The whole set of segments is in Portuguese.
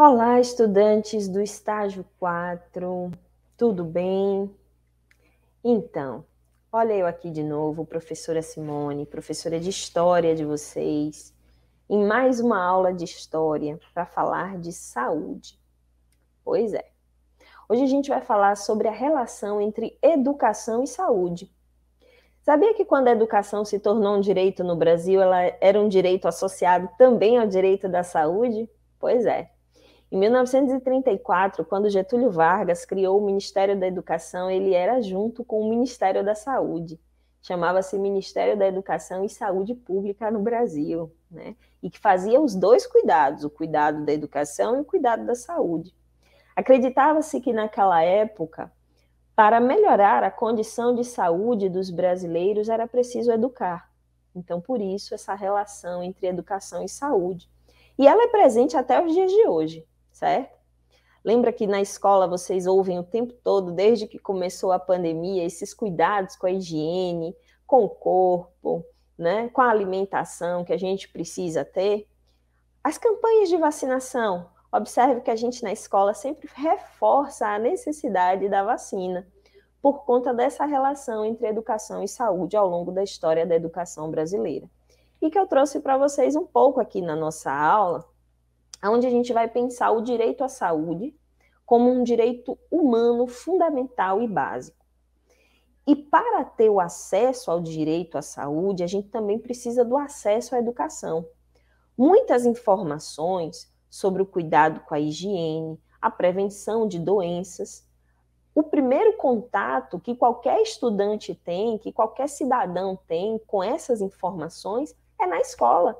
Olá, estudantes do estágio 4, tudo bem? Então, olha eu aqui de novo, professora Simone, professora de História de vocês, em mais uma aula de História para falar de saúde. Pois é. Hoje a gente vai falar sobre a relação entre educação e saúde. Sabia que quando a educação se tornou um direito no Brasil, ela era um direito associado também ao direito da saúde? Pois é. Em 1934, quando Getúlio Vargas criou o Ministério da Educação, ele era junto com o Ministério da Saúde. Chamava-se Ministério da Educação e Saúde Pública no Brasil, né? E que fazia os dois cuidados, o cuidado da educação e o cuidado da saúde. Acreditava-se que naquela época, para melhorar a condição de saúde dos brasileiros, era preciso educar. Então, por isso, essa relação entre educação e saúde. E ela é presente até os dias de hoje certo? Lembra que na escola vocês ouvem o tempo todo, desde que começou a pandemia, esses cuidados com a higiene, com o corpo, né, com a alimentação que a gente precisa ter? As campanhas de vacinação. Observe que a gente na escola sempre reforça a necessidade da vacina, por conta dessa relação entre educação e saúde ao longo da história da educação brasileira. E que eu trouxe para vocês um pouco aqui na nossa aula, onde a gente vai pensar o direito à saúde como um direito humano fundamental e básico. E para ter o acesso ao direito à saúde, a gente também precisa do acesso à educação. Muitas informações sobre o cuidado com a higiene, a prevenção de doenças. O primeiro contato que qualquer estudante tem, que qualquer cidadão tem com essas informações, é na escola.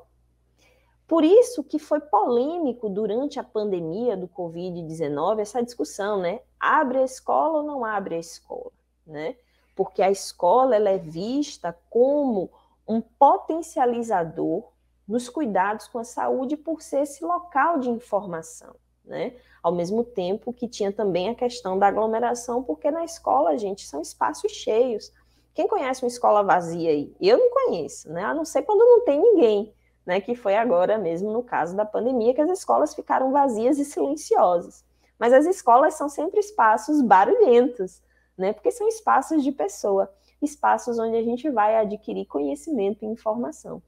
Por isso que foi polêmico durante a pandemia do Covid-19 essa discussão, né? Abre a escola ou não abre a escola, né? Porque a escola ela é vista como um potencializador nos cuidados com a saúde por ser esse local de informação, né? Ao mesmo tempo que tinha também a questão da aglomeração, porque na escola, gente, são espaços cheios. Quem conhece uma escola vazia aí? Eu não conheço, né? A não ser quando não tem ninguém né, que foi agora mesmo no caso da pandemia, que as escolas ficaram vazias e silenciosas. Mas as escolas são sempre espaços barulhentos, né, porque são espaços de pessoa, espaços onde a gente vai adquirir conhecimento e informação.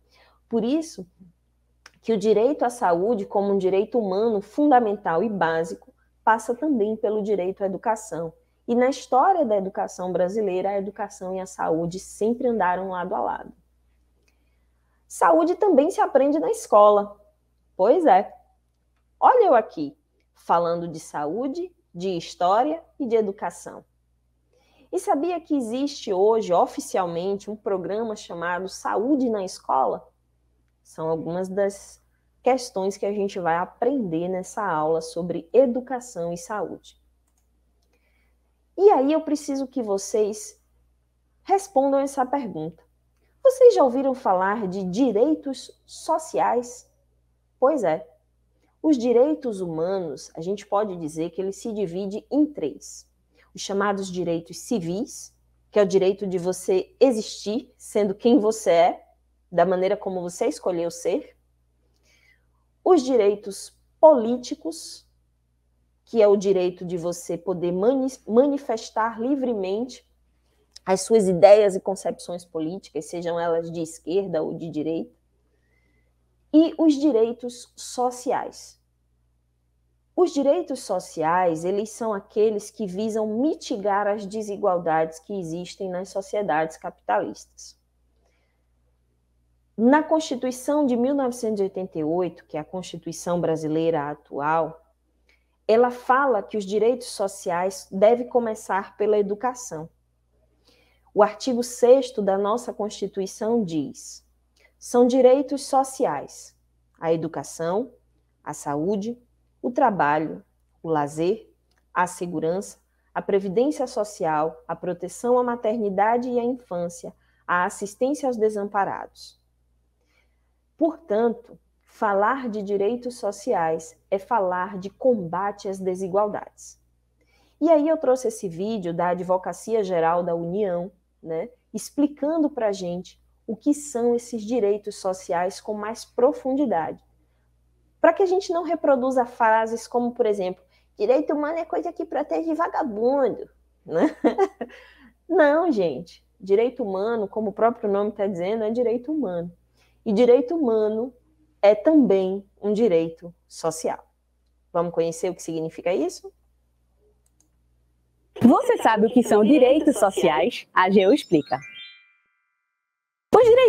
Por isso, que o direito à saúde, como um direito humano fundamental e básico, passa também pelo direito à educação. E na história da educação brasileira, a educação e a saúde sempre andaram lado a lado. Saúde também se aprende na escola. Pois é. Olha eu aqui, falando de saúde, de história e de educação. E sabia que existe hoje, oficialmente, um programa chamado Saúde na Escola? São algumas das questões que a gente vai aprender nessa aula sobre educação e saúde. E aí eu preciso que vocês respondam essa pergunta. Vocês já ouviram falar de direitos sociais? Pois é. Os direitos humanos, a gente pode dizer que ele se divide em três. Os chamados direitos civis, que é o direito de você existir sendo quem você é, da maneira como você escolheu ser. Os direitos políticos, que é o direito de você poder manifestar livremente as suas ideias e concepções políticas, sejam elas de esquerda ou de direita, e os direitos sociais. Os direitos sociais, eles são aqueles que visam mitigar as desigualdades que existem nas sociedades capitalistas. Na Constituição de 1988, que é a Constituição brasileira atual, ela fala que os direitos sociais devem começar pela educação o artigo 6 da nossa Constituição diz: são direitos sociais a educação, a saúde, o trabalho, o lazer, a segurança, a previdência social, a proteção à maternidade e à infância, a assistência aos desamparados. Portanto, falar de direitos sociais é falar de combate às desigualdades. E aí eu trouxe esse vídeo da Advocacia Geral da União, né, explicando para a gente o que são esses direitos sociais com mais profundidade. Para que a gente não reproduza frases como, por exemplo, direito humano é coisa que protege vagabundo. Né? Não, gente. Direito humano, como o próprio nome está dizendo, é direito humano. E direito humano é também um direito social. Vamos conhecer o que significa isso? Você sabe o que são direitos sociais? A AGU explica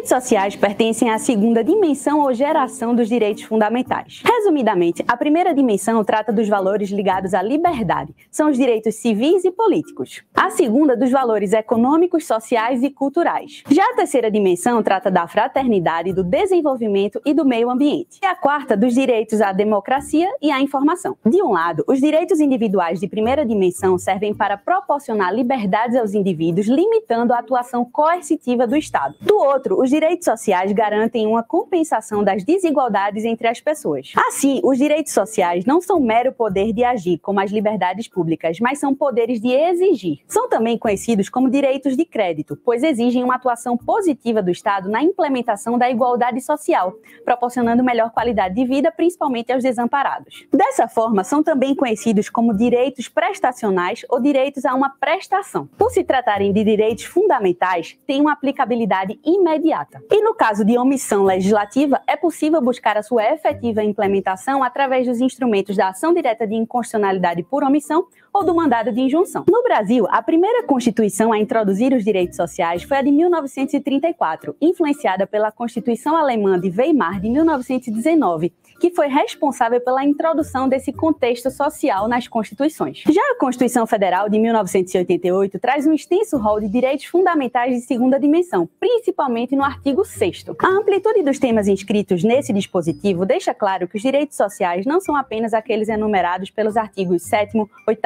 redes sociais pertencem à segunda dimensão ou geração dos direitos fundamentais. Resumidamente, a primeira dimensão trata dos valores ligados à liberdade, são os direitos civis e políticos. A segunda, dos valores econômicos, sociais e culturais. Já a terceira dimensão trata da fraternidade, do desenvolvimento e do meio ambiente. E a quarta, dos direitos à democracia e à informação. De um lado, os direitos individuais de primeira dimensão servem para proporcionar liberdades aos indivíduos, limitando a atuação coercitiva do Estado. Do outro, os direitos sociais garantem uma compensação das desigualdades entre as pessoas. Assim, os direitos sociais não são mero poder de agir, como as liberdades públicas, mas são poderes de exigir. São também conhecidos como direitos de crédito, pois exigem uma atuação positiva do Estado na implementação da igualdade social, proporcionando melhor qualidade de vida, principalmente aos desamparados. Dessa forma, são também conhecidos como direitos prestacionais ou direitos a uma prestação. Por se tratarem de direitos fundamentais, têm uma aplicabilidade imediata data. E no caso de omissão legislativa, é possível buscar a sua efetiva implementação através dos instrumentos da ação direta de inconstitucionalidade por omissão ou do mandado de injunção. No Brasil, a primeira Constituição a introduzir os direitos sociais foi a de 1934, influenciada pela Constituição Alemã de Weimar de 1919, que foi responsável pela introdução desse contexto social nas constituições. Já a Constituição Federal de 1988 traz um extenso rol de direitos fundamentais de segunda dimensão, principalmente no artigo 6. A amplitude dos temas inscritos nesse dispositivo deixa claro que os direitos sociais não são apenas aqueles enumerados pelos artigos 7, 8,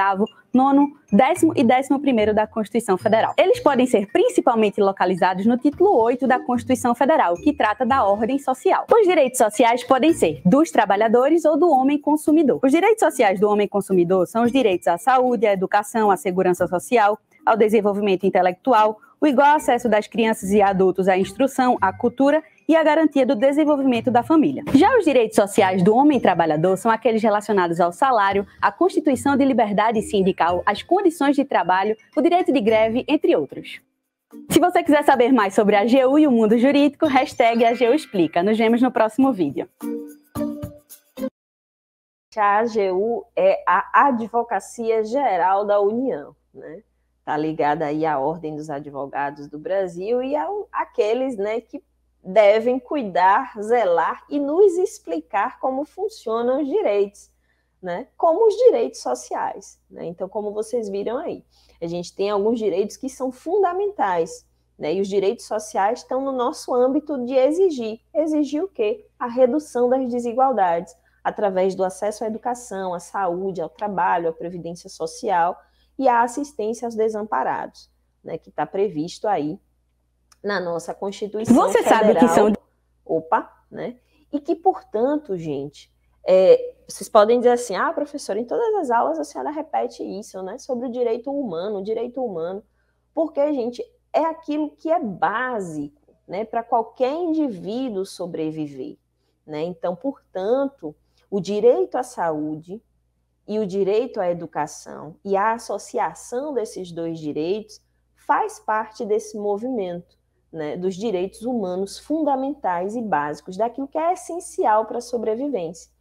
nono, décimo e décimo primeiro da Constituição Federal. Eles podem ser principalmente localizados no título 8 da Constituição Federal, que trata da ordem social. Os direitos sociais podem ser dos trabalhadores ou do homem consumidor. Os direitos sociais do homem consumidor são os direitos à saúde, à educação, à segurança social, ao desenvolvimento intelectual, o igual acesso das crianças e adultos à instrução, à cultura e a garantia do desenvolvimento da família. Já os direitos sociais do homem trabalhador são aqueles relacionados ao salário, à constituição de liberdade sindical, às condições de trabalho, o direito de greve, entre outros. Se você quiser saber mais sobre a AGU e o mundo jurídico, hashtag AGU Explica. Nos vemos no próximo vídeo. A AGU é a Advocacia Geral da União, né? Está ligada aí à Ordem dos Advogados do Brasil e ao, àqueles né, que devem cuidar, zelar e nos explicar como funcionam os direitos, né? Como os direitos sociais, né? Então, como vocês viram aí, a gente tem alguns direitos que são fundamentais, né? E os direitos sociais estão no nosso âmbito de exigir. Exigir o quê? A redução das desigualdades através do acesso à educação, à saúde, ao trabalho, à previdência social e à assistência aos desamparados, né? Que está previsto aí na nossa Constituição Você Federal, sabe que são... Opa, né? E que, portanto, gente, é, vocês podem dizer assim, ah, professora, em todas as aulas a senhora repete isso, né? Sobre o direito humano, o direito humano. Porque, gente, é aquilo que é básico, né? Para qualquer indivíduo sobreviver, né? Então, portanto, o direito à saúde e o direito à educação e a associação desses dois direitos faz parte desse movimento, né, dos direitos humanos fundamentais e básicos, daquilo que é essencial para a sobrevivência.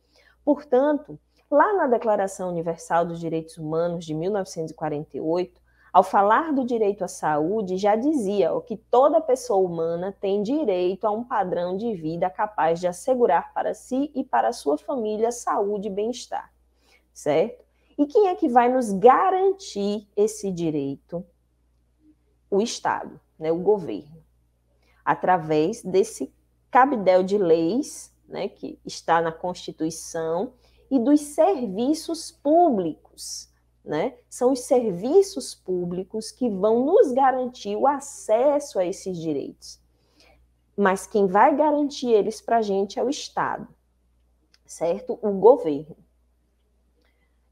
Portanto, lá na Declaração Universal dos Direitos Humanos de 1948, ao falar do direito à saúde, já dizia ó, que toda pessoa humana tem direito a um padrão de vida capaz de assegurar para si e para sua família saúde e bem-estar, certo? E quem é que vai nos garantir esse direito? O Estado, né, o governo através desse cabidel de leis né, que está na Constituição e dos serviços públicos. Né? São os serviços públicos que vão nos garantir o acesso a esses direitos. Mas quem vai garantir eles para a gente é o Estado, certo? O governo.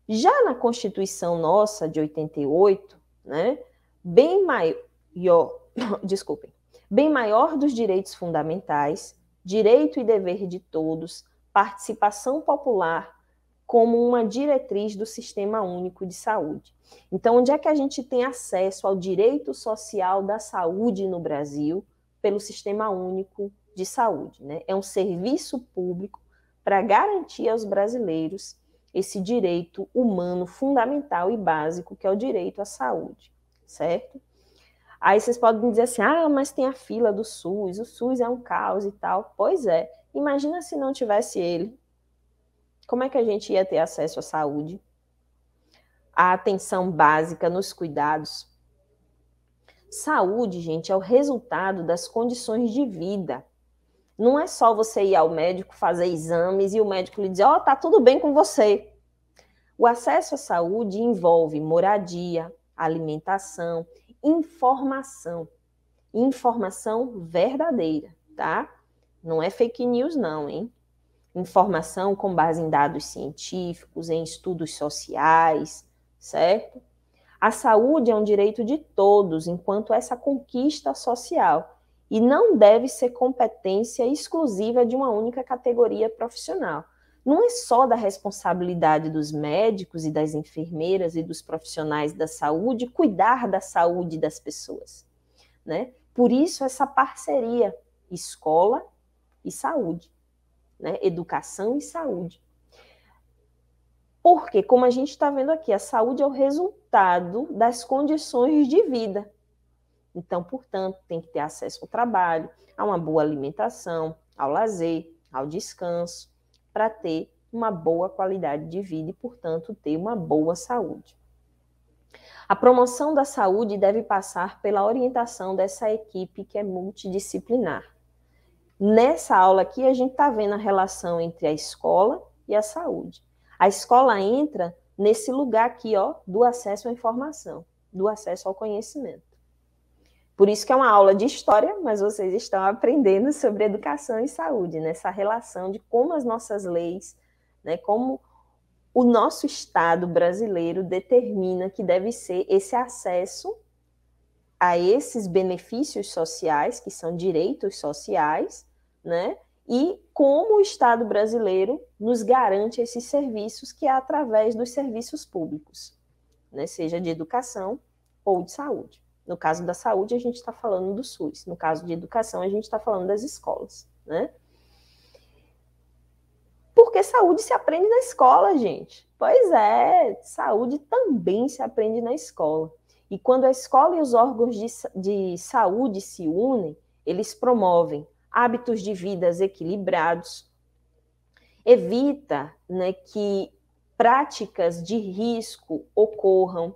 Já na Constituição nossa de 88, né, bem maior, desculpem, bem maior dos direitos fundamentais, direito e dever de todos, participação popular como uma diretriz do Sistema Único de Saúde. Então, onde é que a gente tem acesso ao direito social da saúde no Brasil pelo Sistema Único de Saúde? Né? É um serviço público para garantir aos brasileiros esse direito humano fundamental e básico que é o direito à saúde, certo? Aí vocês podem me dizer assim: ah, mas tem a fila do SUS, o SUS é um caos e tal. Pois é, imagina se não tivesse ele. Como é que a gente ia ter acesso à saúde, à atenção básica, nos cuidados? Saúde, gente, é o resultado das condições de vida. Não é só você ir ao médico fazer exames e o médico lhe dizer: ó, oh, tá tudo bem com você. O acesso à saúde envolve moradia, alimentação, informação. Informação verdadeira, tá? Não é fake news, não, hein? Informação com base em dados científicos, em estudos sociais, certo? A saúde é um direito de todos, enquanto essa conquista social, e não deve ser competência exclusiva de uma única categoria profissional não é só da responsabilidade dos médicos e das enfermeiras e dos profissionais da saúde cuidar da saúde das pessoas, né? Por isso essa parceria escola e saúde, né? Educação e saúde. Porque, como a gente está vendo aqui, a saúde é o resultado das condições de vida. Então, portanto, tem que ter acesso ao trabalho, a uma boa alimentação, ao lazer, ao descanso, para ter uma boa qualidade de vida e, portanto, ter uma boa saúde. A promoção da saúde deve passar pela orientação dessa equipe que é multidisciplinar. Nessa aula aqui, a gente está vendo a relação entre a escola e a saúde. A escola entra nesse lugar aqui, ó, do acesso à informação, do acesso ao conhecimento. Por isso que é uma aula de história, mas vocês estão aprendendo sobre educação e saúde, nessa né? relação de como as nossas leis, né, como o nosso Estado brasileiro determina que deve ser esse acesso a esses benefícios sociais, que são direitos sociais, né? E como o Estado brasileiro nos garante esses serviços, que é através dos serviços públicos, né? seja de educação ou de saúde. No caso da saúde, a gente está falando do SUS. No caso de educação, a gente está falando das escolas, né? Porque saúde se aprende na escola, gente. Pois é, saúde também se aprende na escola. E quando a escola e os órgãos de, de saúde se unem, eles promovem hábitos de vidas equilibrados, evita né, que práticas de risco ocorram,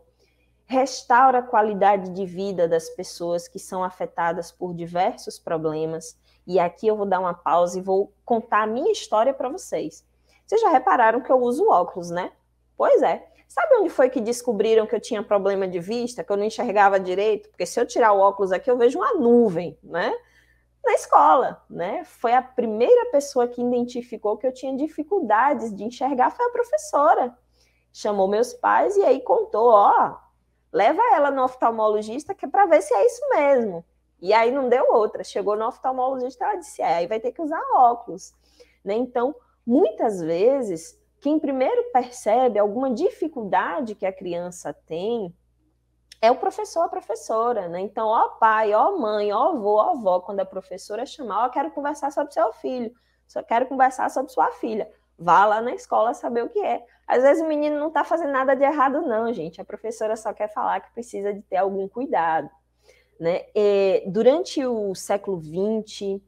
restaura a qualidade de vida das pessoas que são afetadas por diversos problemas. E aqui eu vou dar uma pausa e vou contar a minha história para vocês. Vocês já repararam que eu uso óculos, né? Pois é. Sabe onde foi que descobriram que eu tinha problema de vista, que eu não enxergava direito? Porque se eu tirar o óculos aqui, eu vejo uma nuvem, né? Na escola, né? Foi a primeira pessoa que identificou que eu tinha dificuldades de enxergar, foi a professora. Chamou meus pais e aí contou: ó, leva ela no oftalmologista que é para ver se é isso mesmo. E aí não deu outra. Chegou no oftalmologista, ela disse, é, aí vai ter que usar óculos. Né? Então, muitas vezes, quem primeiro percebe alguma dificuldade que a criança tem é o professor, a professora, né? Então, ó pai, ó mãe, ó avô, ó avó, quando a professora chamar, ó, quero conversar sobre seu filho, só quero conversar sobre sua filha. Vá lá na escola saber o que é. Às vezes o menino não está fazendo nada de errado, não, gente. A professora só quer falar que precisa de ter algum cuidado. Né? E, é, durante o século XX,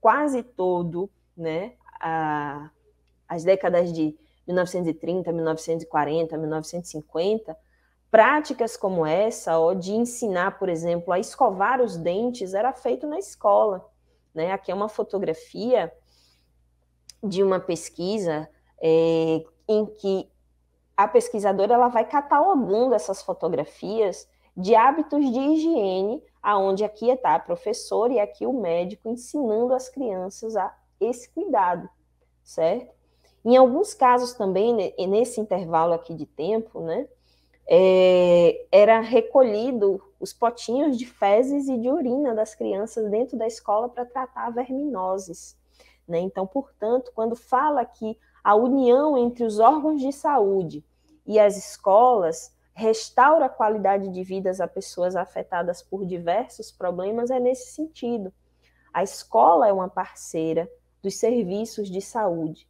quase todo, né, a, as décadas de 1930, 1940, 1950, práticas como essa, ó, de ensinar, por exemplo, a escovar os dentes, era feito na escola. Né? Aqui é uma fotografia de uma pesquisa é, em que a pesquisadora ela vai catalogando essas fotografias de hábitos de higiene, aonde aqui está a professora e aqui o médico ensinando as crianças a esse cuidado, certo? Em alguns casos também, nesse intervalo aqui de tempo, né, é, era recolhido os potinhos de fezes e de urina das crianças dentro da escola para tratar verminoses. Né? Então, portanto, quando fala que a união entre os órgãos de saúde e as escolas restaura a qualidade de vidas a pessoas afetadas por diversos problemas, é nesse sentido. A escola é uma parceira dos serviços de saúde,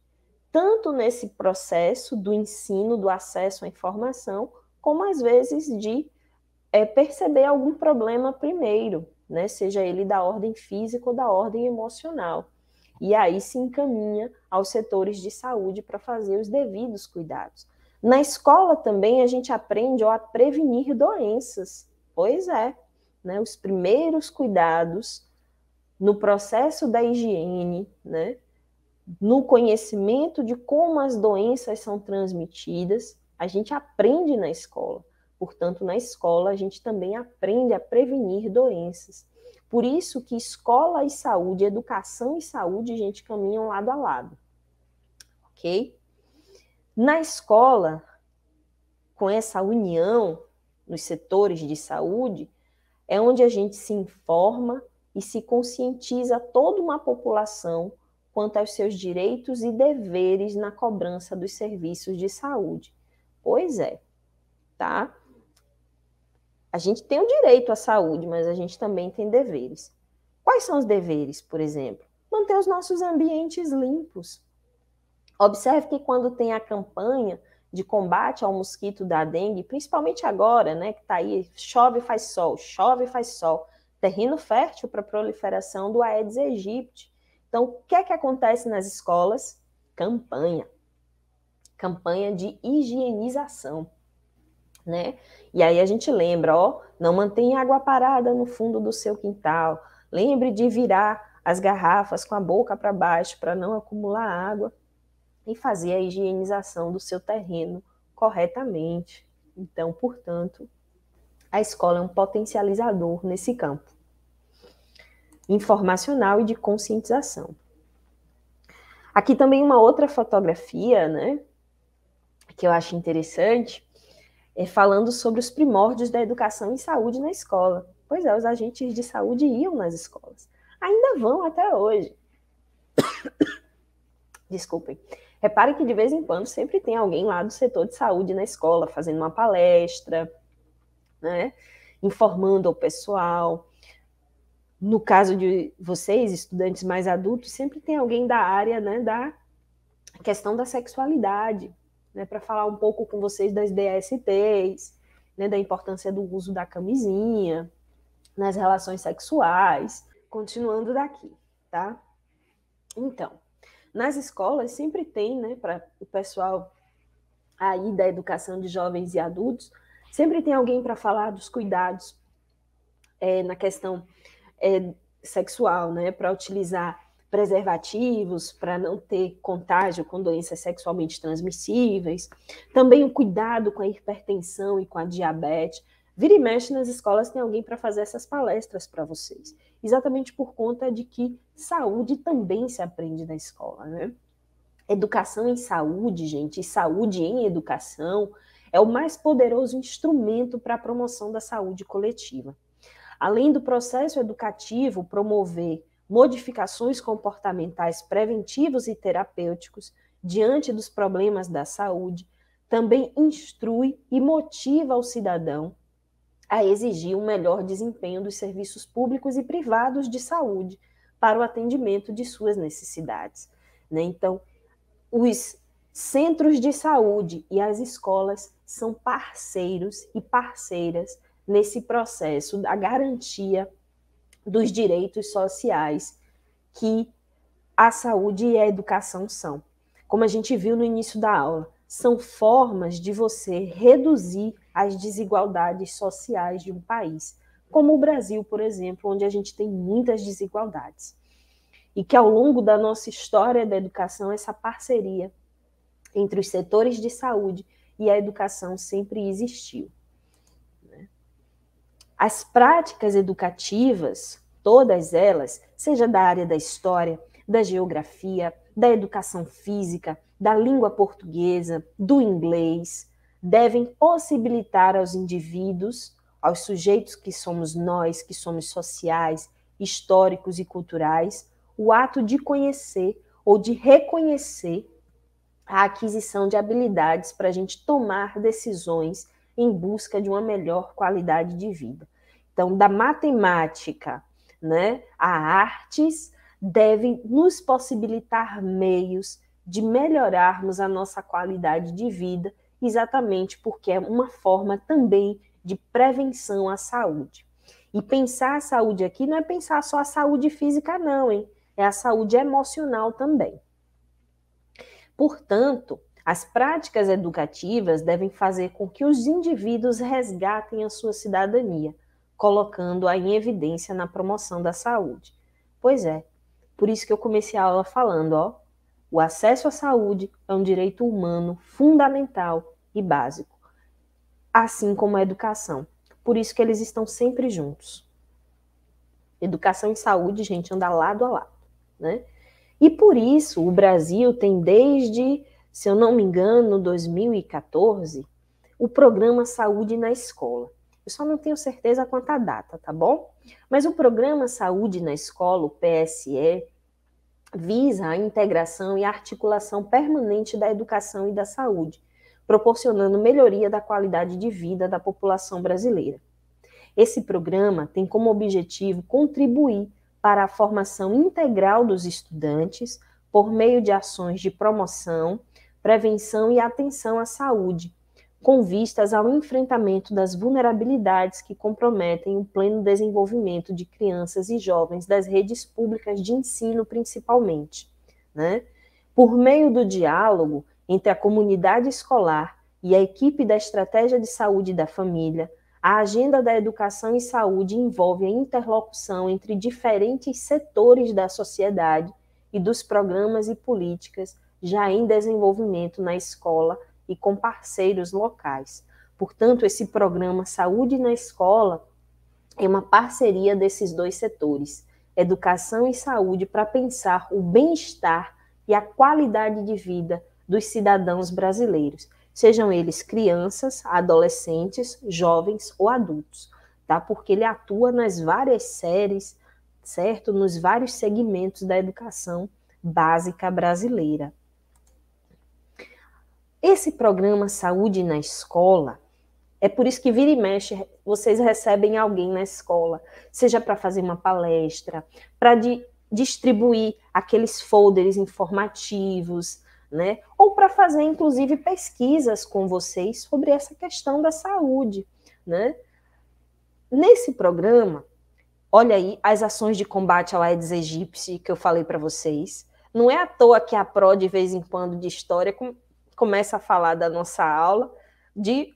tanto nesse processo do ensino, do acesso à informação, como às vezes de é, perceber algum problema primeiro, né? seja ele da ordem física ou da ordem emocional e aí se encaminha aos setores de saúde para fazer os devidos cuidados. Na escola também a gente aprende ó, a prevenir doenças. Pois é, né? Os primeiros cuidados no processo da higiene, né? No conhecimento de como as doenças são transmitidas, a gente aprende na escola. Portanto, na escola a gente também aprende a prevenir doenças. Por isso que escola e saúde, educação e saúde, gente, caminham lado a lado. Ok? Na escola, com essa união nos setores de saúde, é onde a gente se informa e se conscientiza toda uma população quanto aos seus direitos e deveres na cobrança dos serviços de saúde. Pois é, tá? A gente tem o direito à saúde, mas a gente também tem deveres. Quais são os deveres, por exemplo? Manter os nossos ambientes limpos. Observe que quando tem a campanha de combate ao mosquito da dengue, principalmente agora, né, que está aí, chove faz sol, chove faz sol, terreno fértil para proliferação do Aedes aegypti. Então, o que é que acontece nas escolas? Campanha. Campanha de higienização né? E aí a gente lembra, ó, não mantenha água parada no fundo do seu quintal. Lembre de virar as garrafas com a boca para baixo para não acumular água e fazer a higienização do seu terreno corretamente. Então, portanto, a escola é um potencializador nesse campo informacional e de conscientização. Aqui também uma outra fotografia, né, que eu acho interessante, é, falando sobre os primórdios da educação em saúde na escola. Pois é, os agentes de saúde iam nas escolas. Ainda vão até hoje. Desculpem. Repare que de vez em quando sempre tem alguém lá do setor de saúde na escola fazendo uma palestra, né? informando o pessoal. No caso de vocês, estudantes mais adultos, sempre tem alguém da área né, da questão da sexualidade, né, para falar um pouco com vocês das DSTs, né, da importância do uso da camisinha nas relações sexuais. Continuando daqui, tá? Então, nas escolas sempre tem, né, para o pessoal aí da educação de jovens e adultos, sempre tem alguém para falar dos cuidados é, na questão é, sexual, né, para utilizar preservativos para não ter contágio com doenças sexualmente transmissíveis, também o cuidado com a hipertensão e com a diabetes. Vira e mexe nas escolas tem alguém para fazer essas palestras para vocês, exatamente por conta de que saúde também se aprende na escola, né? Educação em saúde, gente, e saúde em educação é o mais poderoso instrumento para a promoção da saúde coletiva. Além do processo educativo promover modificações comportamentais preventivos e terapêuticos diante dos problemas da saúde, também instrui e motiva o cidadão a exigir um melhor desempenho dos serviços públicos e privados de saúde para o atendimento de suas necessidades. Né? Então, os centros de saúde e as escolas são parceiros e parceiras nesse processo da garantia dos direitos sociais que a saúde e a educação são. Como a gente viu no início da aula, são formas de você reduzir as desigualdades sociais de um país, como o Brasil, por exemplo, onde a gente tem muitas desigualdades. E que ao longo da nossa história da educação, essa parceria entre os setores de saúde e a educação sempre existiu. As práticas educativas, todas elas, seja da área da história, da geografia, da educação física, da língua portuguesa, do inglês, devem possibilitar aos indivíduos, aos sujeitos que somos nós, que somos sociais, históricos e culturais, o ato de conhecer ou de reconhecer a aquisição de habilidades para a gente tomar decisões em busca de uma melhor qualidade de vida. Então, da matemática né, a artes, devem nos possibilitar meios de melhorarmos a nossa qualidade de vida, exatamente porque é uma forma também de prevenção à saúde. E pensar a saúde aqui não é pensar só a saúde física, não, hein? É a saúde emocional também. Portanto, as práticas educativas devem fazer com que os indivíduos resgatem a sua cidadania, colocando-a em evidência na promoção da saúde. Pois é, por isso que eu comecei a aula falando, ó, o acesso à saúde é um direito humano fundamental e básico, assim como a educação. Por isso que eles estão sempre juntos. Educação e saúde, gente, anda lado a lado, né? E por isso o Brasil tem desde se eu não me engano, 2014, o programa Saúde na Escola. Eu só não tenho certeza quanto à data, tá bom? Mas o programa Saúde na Escola, o PSE, visa a integração e articulação permanente da educação e da saúde, proporcionando melhoria da qualidade de vida da população brasileira. Esse programa tem como objetivo contribuir para a formação integral dos estudantes por meio de ações de promoção prevenção e atenção à saúde, com vistas ao enfrentamento das vulnerabilidades que comprometem o pleno desenvolvimento de crianças e jovens das redes públicas de ensino, principalmente. Né? Por meio do diálogo entre a comunidade escolar e a equipe da Estratégia de Saúde da Família, a Agenda da Educação e Saúde envolve a interlocução entre diferentes setores da sociedade e dos programas e políticas já em desenvolvimento na escola e com parceiros locais. Portanto, esse programa Saúde na Escola é uma parceria desses dois setores, educação e saúde, para pensar o bem-estar e a qualidade de vida dos cidadãos brasileiros, sejam eles crianças, adolescentes, jovens ou adultos, tá? Porque ele atua nas várias séries, certo? Nos vários segmentos da educação básica brasileira. Esse programa Saúde na Escola, é por isso que vira e mexe, vocês recebem alguém na escola, seja para fazer uma palestra, para distribuir aqueles folders informativos, né? Ou para fazer, inclusive, pesquisas com vocês sobre essa questão da saúde, né? Nesse programa, olha aí as ações de combate ao Aedes aegypti que eu falei para vocês. Não é à toa que a PRO, de vez em quando, de história, começa a falar da nossa aula de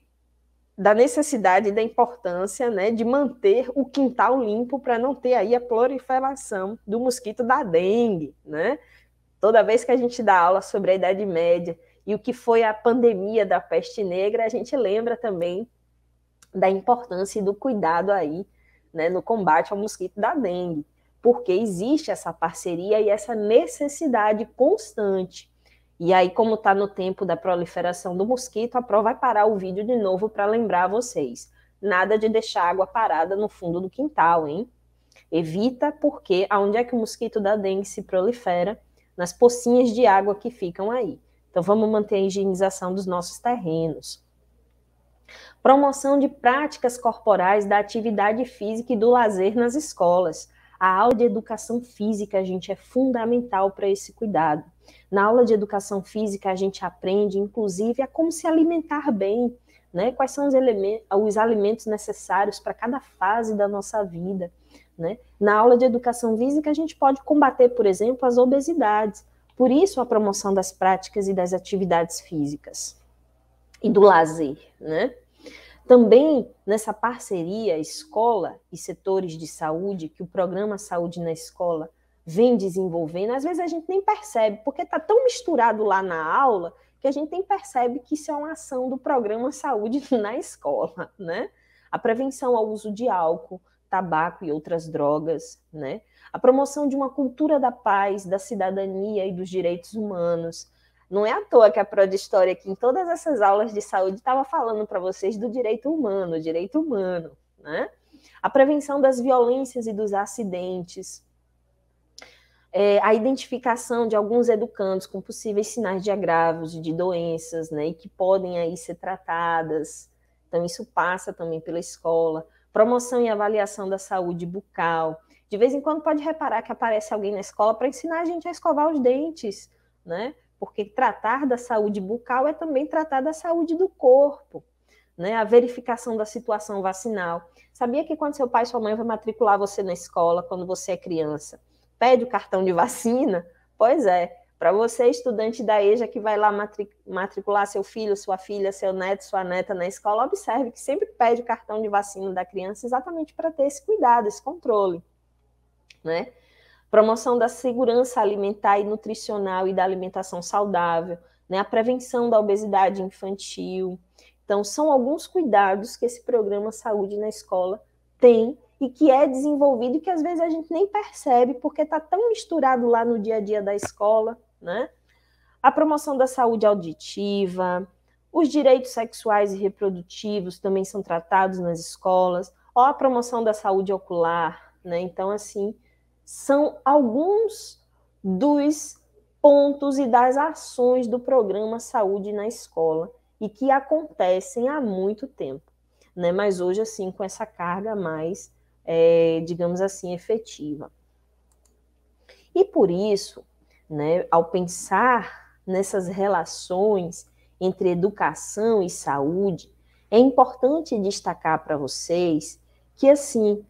da necessidade e da importância né, de manter o quintal limpo para não ter aí a proliferação do mosquito da dengue. Né? Toda vez que a gente dá aula sobre a Idade Média e o que foi a pandemia da peste negra, a gente lembra também da importância e do cuidado aí né, no combate ao mosquito da dengue, porque existe essa parceria e essa necessidade constante e aí, como está no tempo da proliferação do mosquito, a Pro vai parar o vídeo de novo para lembrar vocês. Nada de deixar água parada no fundo do quintal, hein? Evita, porque aonde é que o mosquito da dengue se prolifera? Nas pocinhas de água que ficam aí. Então, vamos manter a higienização dos nossos terrenos. Promoção de práticas corporais da atividade física e do lazer nas escolas. A aula de educação física, gente, é fundamental para esse cuidado. Na aula de educação física, a gente aprende, inclusive, a como se alimentar bem, né? Quais são os, elementos, os alimentos necessários para cada fase da nossa vida, né? Na aula de educação física, a gente pode combater, por exemplo, as obesidades. Por isso, a promoção das práticas e das atividades físicas e do lazer, né? Também nessa parceria escola e setores de saúde que o programa Saúde na Escola vem desenvolvendo, às vezes a gente nem percebe, porque está tão misturado lá na aula que a gente nem percebe que isso é uma ação do programa Saúde na escola, né? A prevenção ao uso de álcool, tabaco e outras drogas, né? A promoção de uma cultura da paz, da cidadania e dos direitos humanos. Não é à toa que a Pro de História aqui em todas essas aulas de saúde estava falando para vocês do direito humano, direito humano, né? A prevenção das violências e dos acidentes, é, a identificação de alguns educandos com possíveis sinais de agravos, de doenças, né, e que podem aí ser tratadas. Então, isso passa também pela escola. Promoção e avaliação da saúde bucal. De vez em quando pode reparar que aparece alguém na escola para ensinar a gente a escovar os dentes, né? Porque tratar da saúde bucal é também tratar da saúde do corpo. Né, a verificação da situação vacinal. Sabia que quando seu pai e sua mãe vão matricular você na escola, quando você é criança, pede o cartão de vacina. Pois é, para você, estudante da EJA, que vai lá matricular seu filho, sua filha, seu neto, sua neta na escola, observe que sempre pede o cartão de vacina da criança exatamente para ter esse cuidado, esse controle. Né? Promoção da segurança alimentar e nutricional e da alimentação saudável, né? a prevenção da obesidade infantil. Então, são alguns cuidados que esse programa Saúde na Escola tem e que é desenvolvido e que às vezes a gente nem percebe porque está tão misturado lá no dia a dia da escola, né? A promoção da saúde auditiva, os direitos sexuais e reprodutivos também são tratados nas escolas, ou a promoção da saúde ocular, né? Então, assim, são alguns dos pontos e das ações do programa Saúde na Escola e que acontecem há muito tempo, né? Mas hoje, assim, com essa carga mais é, digamos assim, efetiva. E por isso, né, ao pensar nessas relações entre educação e saúde, é importante destacar para vocês que, assim,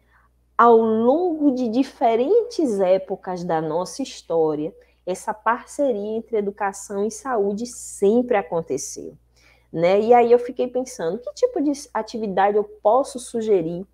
ao longo de diferentes épocas da nossa história, essa parceria entre educação e saúde sempre aconteceu. Né? E aí eu fiquei pensando, que tipo de atividade eu posso sugerir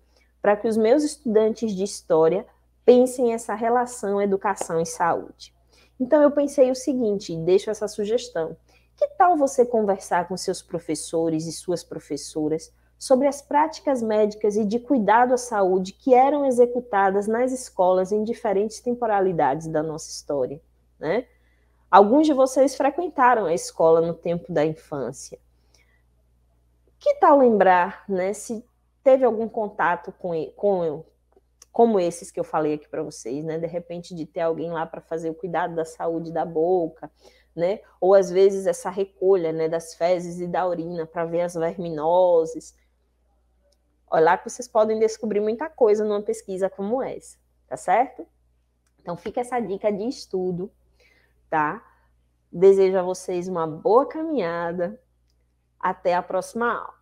para que os meus estudantes de história pensem essa relação educação e saúde. Então eu pensei o seguinte, e deixo essa sugestão. Que tal você conversar com seus professores e suas professoras sobre as práticas médicas e de cuidado à saúde que eram executadas nas escolas em diferentes temporalidades da nossa história, né? Alguns de vocês frequentaram a escola no tempo da infância. Que tal lembrar, né, se teve algum contato com, com como esses que eu falei aqui para vocês, né? De repente de ter alguém lá para fazer o cuidado da saúde da boca, né? Ou às vezes essa recolha, né, das fezes e da urina para ver as verminoses. Olha lá que vocês podem descobrir muita coisa numa pesquisa como essa, tá certo? Então fica essa dica de estudo, tá? Desejo a vocês uma boa caminhada. Até a próxima aula.